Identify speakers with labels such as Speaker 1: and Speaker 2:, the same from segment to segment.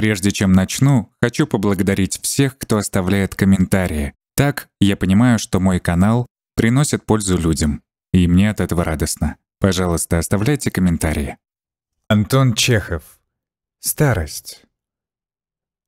Speaker 1: Прежде чем начну, хочу поблагодарить всех, кто оставляет комментарии. Так я понимаю, что мой канал приносит пользу людям, и мне от этого радостно. Пожалуйста, оставляйте комментарии. Антон Чехов. Старость.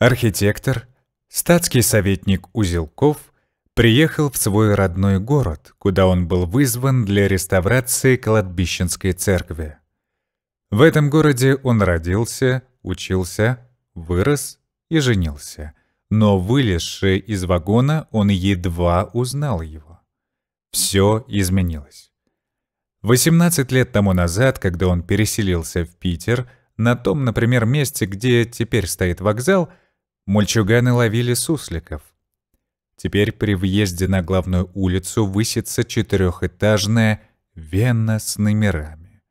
Speaker 1: Архитектор, статский советник Узелков приехал в свой родной город, куда он был вызван для реставрации кладбищенской церкви. В этом городе он родился, учился, вырос и женился. Но вылезший из вагона, он едва узнал его. Все изменилось. 18 лет тому назад, когда он переселился в Питер, на том, например, месте, где теперь стоит вокзал, мальчуганы ловили сусликов. Теперь при въезде на главную улицу высится четырехэтажная вена с номерами.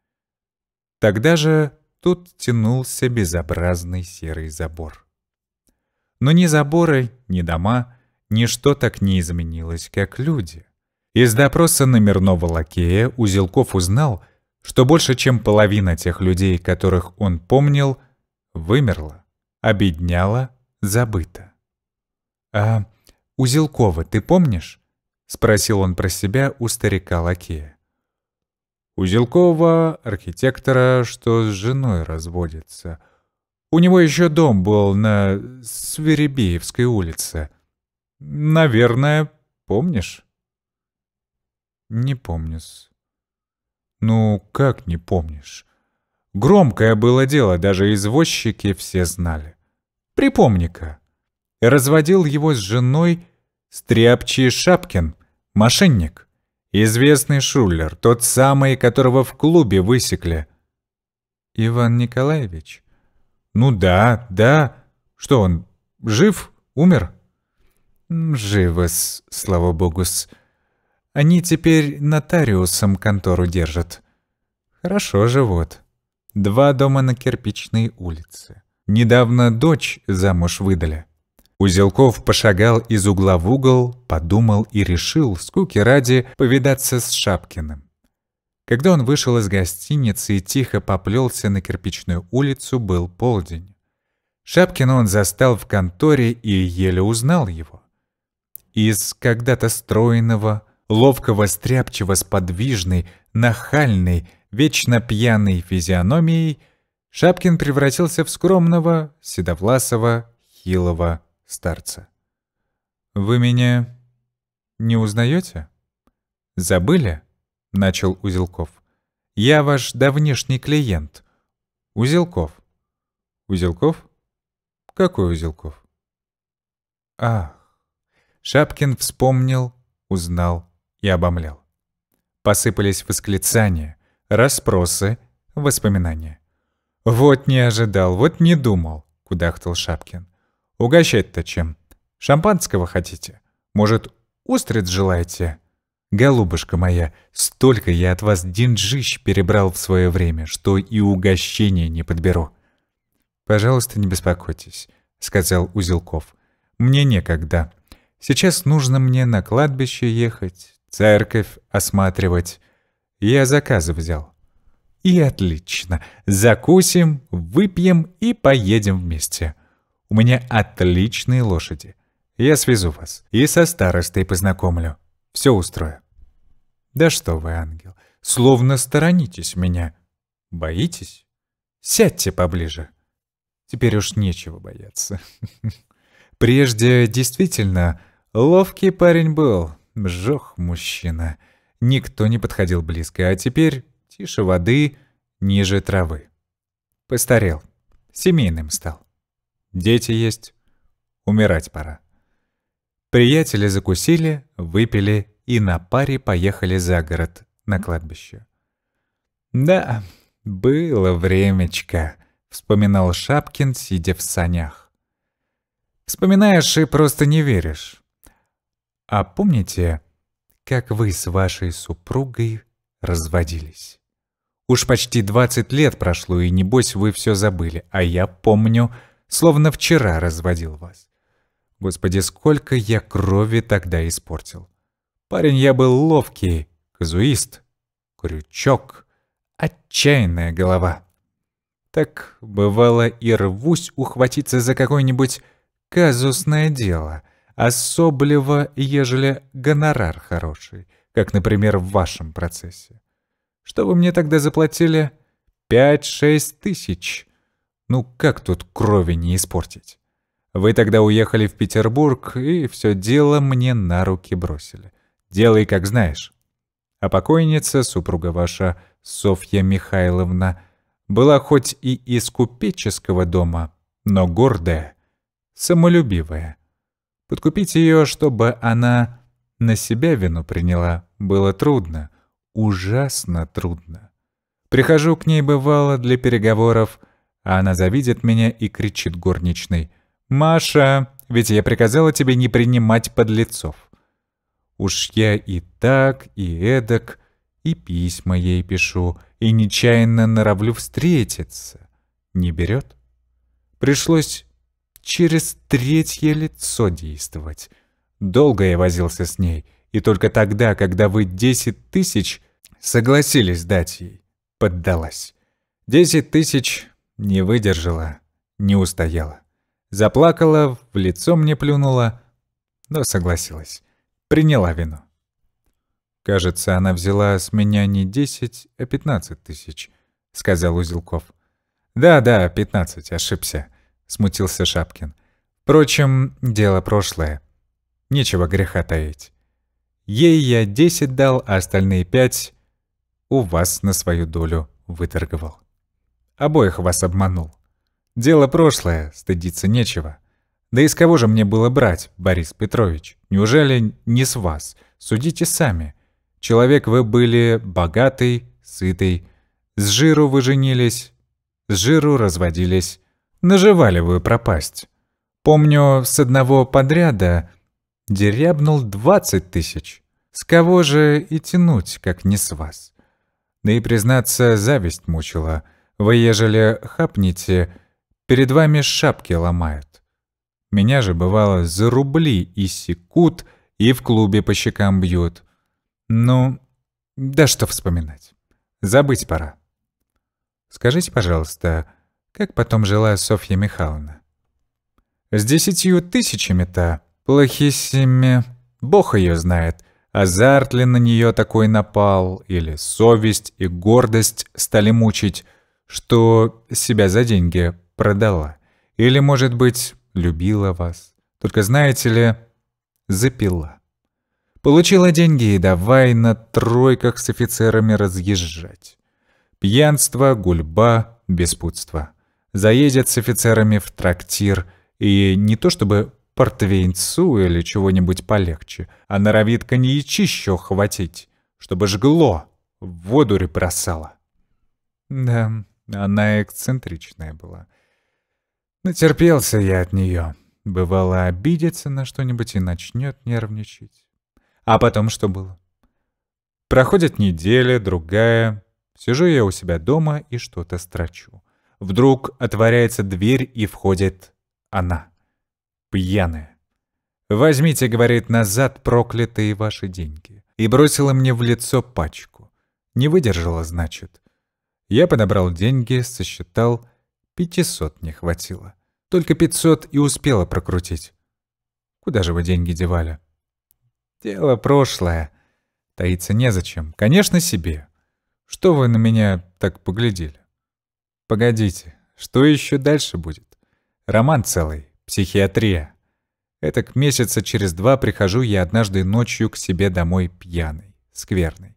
Speaker 1: Тогда же Тут тянулся безобразный серый забор. Но ни заборы, ни дома, ничто так не изменилось, как люди. Из допроса номерного лакея Узелков узнал, что больше чем половина тех людей, которых он помнил, вымерла, обедняла, забыта. «А Узелкова ты помнишь?» — спросил он про себя у старика лакея. Узелкова, архитектора, что с женой разводится. У него еще дом был на Сверебеевской улице. Наверное, помнишь? Не помню. Ну, как не помнишь? Громкое было дело, даже извозчики все знали. Припомни-ка. Разводил его с женой Стряпчий Шапкин, мошенник. Известный шулер, тот самый, которого в клубе высекли. Иван Николаевич? Ну да, да. Что он, жив? Умер? Живос, слава богу. С. Они теперь нотариусом контору держат. Хорошо живут. Два дома на кирпичной улице. Недавно дочь замуж выдали. Узелков пошагал из угла в угол, подумал и решил, скуки ради, повидаться с Шапкиным. Когда он вышел из гостиницы и тихо поплелся на кирпичную улицу, был полдень. Шапкина он застал в конторе и еле узнал его. Из когда-то стройного, ловкого, стряпчиво сподвижной, нахальной, вечно пьяной физиономией, Шапкин превратился в скромного, седовласого, хилого старца. «Вы меня не узнаете? Забыли?» — начал Узелков. «Я ваш давнишний клиент. Узелков». «Узелков? Какой Узелков?» «Ах!» Шапкин вспомнил, узнал и обомлел. Посыпались восклицания, расспросы, воспоминания. «Вот не ожидал, вот не думал», — кудахтал Шапкин. Угощать-то чем? Шампанского хотите? Может, устриц желаете? Голубушка моя, столько я от вас деньжищ перебрал в свое время, что и угощения не подберу. Пожалуйста, не беспокойтесь, сказал Узелков. Мне некогда. Сейчас нужно мне на кладбище ехать, церковь осматривать. Я заказы взял. И отлично. Закусим, выпьем и поедем вместе. У меня отличные лошади. Я свезу вас и со старостой познакомлю. Все устрою». «Да что вы, ангел, словно сторонитесь меня. Боитесь? Сядьте поближе. Теперь уж нечего бояться». Прежде действительно ловкий парень был, жох мужчина. Никто не подходил близко, а теперь тише воды, ниже травы. Постарел, семейным стал. Дети есть. Умирать пора. Приятели закусили, выпили и на паре поехали за город, на кладбище. «Да, было времечко», — вспоминал Шапкин, сидя в санях. «Вспоминаешь и просто не веришь. А помните, как вы с вашей супругой разводились? Уж почти двадцать лет прошло, и небось вы все забыли, а я помню, словно вчера разводил вас. Господи, сколько я крови тогда испортил. Парень я был ловкий, казуист, крючок, отчаянная голова. Так, бывало, и рвусь ухватиться за какое-нибудь казусное дело, особливо, ежели гонорар хороший, как, например, в вашем процессе. Что вы мне тогда заплатили? Пять-шесть тысяч. Ну как тут крови не испортить? Вы тогда уехали в Петербург и все дело мне на руки бросили. Делай, как знаешь. А покойница, супруга ваша, Софья Михайловна, была хоть и из купеческого дома, но гордая, самолюбивая. Подкупить ее, чтобы она на себя вину приняла, было трудно, ужасно трудно. Прихожу к ней, бывало, для переговоров — а она завидит меня и кричит горничной. «Маша, ведь я приказала тебе не принимать подлецов». Уж я и так, и эдак, и письма ей пишу, и нечаянно норовлю встретиться. Не берет. Пришлось через третье лицо действовать. Долго я возился с ней, и только тогда, когда вы десять тысяч согласились дать ей, поддалась. Десять тысяч не выдержала, не устояла. Заплакала, в лицо мне плюнула, но согласилась. Приняла вину. «Кажется, она взяла с меня не десять, а пятнадцать тысяч», — сказал Узелков. «Да, да, пятнадцать, ошибся», — смутился Шапкин. «Впрочем, дело прошлое. Нечего греха таить. Ей я десять дал, а остальные пять у вас на свою долю выторговал». Обоих вас обманул. Дело прошлое, стыдиться нечего. Да из кого же мне было брать, Борис Петрович? Неужели не с вас? Судите сами. Человек вы были богатый, сытый. С жиру вы женились, с жиру разводились. Наживали вы пропасть. Помню, с одного подряда дерябнул двадцать тысяч. С кого же и тянуть, как не с вас? Да и, признаться, зависть мучила. Вы, ежели хапните, перед вами шапки ломают. Меня же, бывало, за рубли и секут, и в клубе по щекам бьют. Ну, да что вспоминать. Забыть пора. Скажите, пожалуйста, как потом жила Софья Михайловна? С десятью тысячами-то, плохисими, бог ее знает, азарт ли на нее такой напал, или совесть и гордость стали мучить, что себя за деньги продала. Или, может быть, любила вас. Только, знаете ли, запила. Получила деньги и давай на тройках с офицерами разъезжать. Пьянство, гульба, беспутство. Заедет с офицерами в трактир и не то чтобы портвейнцу или чего-нибудь полегче, а норовит коньячище хватить, чтобы жгло, в воду бросало. Да, она эксцентричная была. Натерпелся я от нее. Бывало, обидеться на что-нибудь и начнет нервничать. А потом что было? Проходит неделя, другая. Сижу я у себя дома и что-то строчу. Вдруг отворяется дверь и входит она. Пьяная. «Возьмите, — говорит, — назад проклятые ваши деньги». И бросила мне в лицо пачку. Не выдержала, значит. Я подобрал деньги, сосчитал. 500 не хватило. Только пятьсот и успела прокрутить. Куда же вы деньги девали? Дело прошлое. Таиться незачем. Конечно, себе. Что вы на меня так поглядели? Погодите, что еще дальше будет? Роман целый, психиатрия. Это к месяца через два прихожу я однажды ночью к себе домой пьяный, скверный.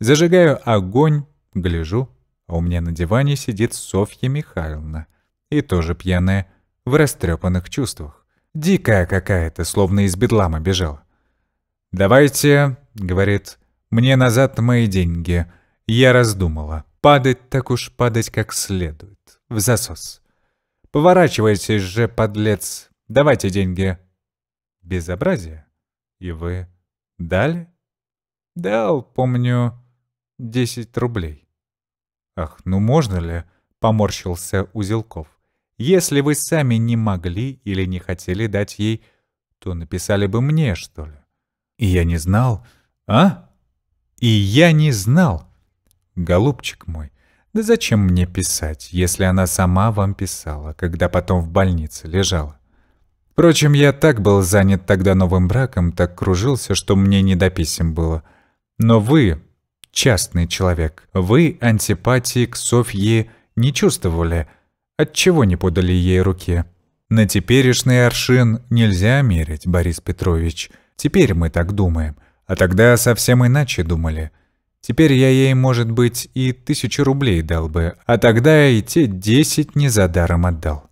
Speaker 1: Зажигаю огонь, гляжу. А у меня на диване сидит Софья Михайловна. И тоже пьяная, в растрепанных чувствах. Дикая какая-то, словно из бедлама бежала. «Давайте», — говорит, — «мне назад мои деньги. Я раздумала. Падать так уж падать как следует. В засос. Поворачивайтесь же, подлец. Давайте деньги». Безобразие. И вы дали? Дал, помню, десять рублей. «Ах, ну можно ли?» — поморщился Узелков. «Если вы сами не могли или не хотели дать ей, то написали бы мне, что ли?» «И я не знал...» «А? И я не знал!» «Голубчик мой, да зачем мне писать, если она сама вам писала, когда потом в больнице лежала? Впрочем, я так был занят тогда новым браком, так кружился, что мне не до писем было. Но вы, частный человек. Вы антипатии к Софье не чувствовали, отчего не подали ей руки. На теперешний аршин нельзя мерить, Борис Петрович. Теперь мы так думаем, а тогда совсем иначе думали. Теперь я ей, может быть, и тысячу рублей дал бы, а тогда и те десять не за даром отдал.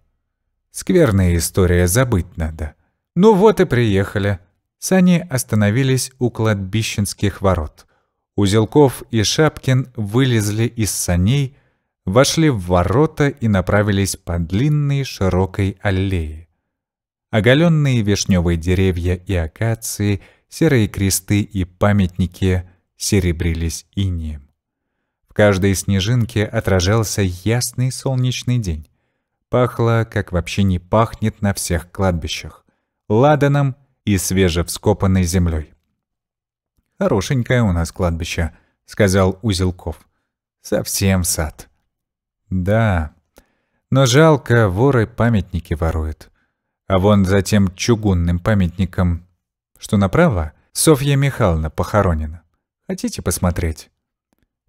Speaker 1: Скверная история, забыть надо. Ну вот и приехали. Сани остановились у кладбищенских ворот. Узелков и Шапкин вылезли из саней, вошли в ворота и направились по длинной широкой аллее. Оголенные вишневые деревья и акации, серые кресты и памятники серебрились инием. В каждой снежинке отражался ясный солнечный день. Пахло, как вообще не пахнет на всех кладбищах, ладаном и свежевскопанной землей. «Хорошенькое у нас кладбище», — сказал Узелков. «Совсем сад». «Да, но жалко, воры памятники воруют. А вон за тем чугунным памятником, что направо, Софья Михайловна похоронена. Хотите посмотреть?»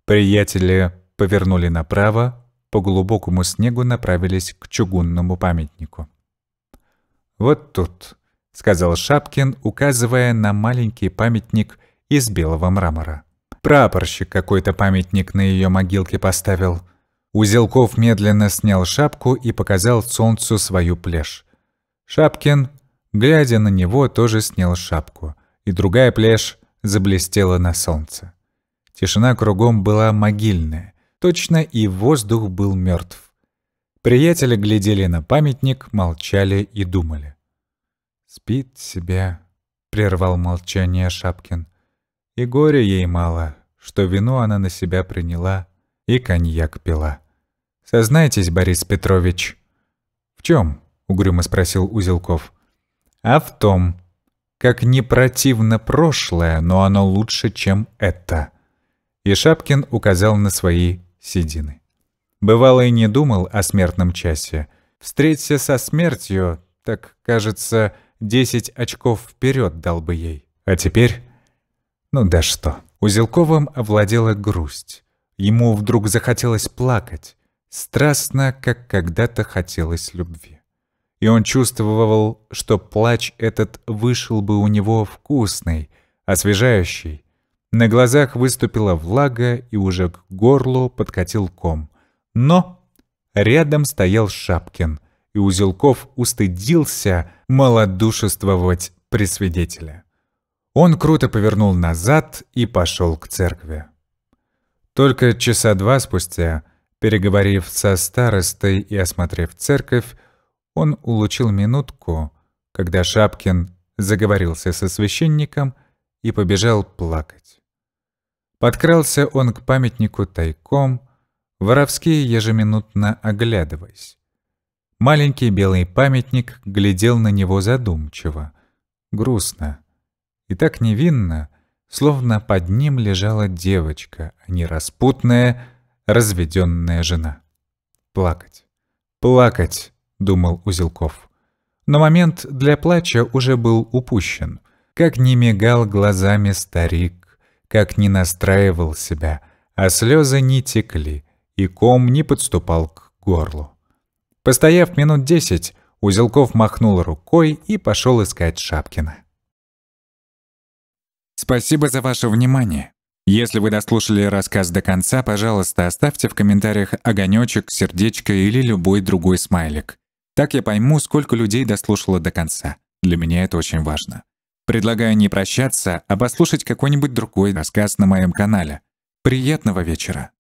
Speaker 1: Приятели повернули направо, по глубокому снегу направились к чугунному памятнику. «Вот тут», — сказал Шапкин, указывая на маленький памятник из белого мрамора. Прапорщик какой-то памятник на ее могилке поставил. Узелков медленно снял шапку и показал солнцу свою плешь. Шапкин, глядя на него, тоже снял шапку, и другая плешь заблестела на солнце. Тишина кругом была могильная, точно и воздух был мертв. Приятели глядели на памятник, молчали и думали. «Спит себя», — прервал молчание Шапкин. И горя ей мало, что вино она на себя приняла и коньяк пила. «Сознайтесь, Борис Петрович». «В чем?» — угрюмо спросил Узелков. «А в том, как не противно прошлое, но оно лучше, чем это». И Шапкин указал на свои седины. Бывало и не думал о смертном часе. Встреться со смертью, так, кажется, десять очков вперед дал бы ей. А теперь ну да что. Узелковым овладела грусть. Ему вдруг захотелось плакать. Страстно, как когда-то хотелось любви. И он чувствовал, что плач этот вышел бы у него вкусный, освежающий. На глазах выступила влага и уже к горлу подкатил ком. Но рядом стоял Шапкин, и Узелков устыдился малодушествовать при свидетеля. Он круто повернул назад и пошел к церкви. Только часа два спустя, переговорив со старостой и осмотрев церковь, он улучил минутку, когда Шапкин заговорился со священником и побежал плакать. Подкрался он к памятнику тайком, воровски ежеминутно оглядываясь. Маленький белый памятник глядел на него задумчиво, грустно. И так невинно, словно под ним лежала девочка, а не распутная, разведенная жена. Плакать. Плакать, думал Узелков. Но момент для плача уже был упущен. Как не мигал глазами старик, как не настраивал себя, а слезы не текли, и ком не подступал к горлу. Постояв минут десять, Узелков махнул рукой и пошел искать Шапкина. Спасибо за ваше внимание. Если вы дослушали рассказ до конца, пожалуйста, оставьте в комментариях огонечек, сердечко или любой другой смайлик. Так я пойму, сколько людей дослушало до конца. Для меня это очень важно. Предлагаю не прощаться, а послушать какой-нибудь другой рассказ на моем канале. Приятного вечера!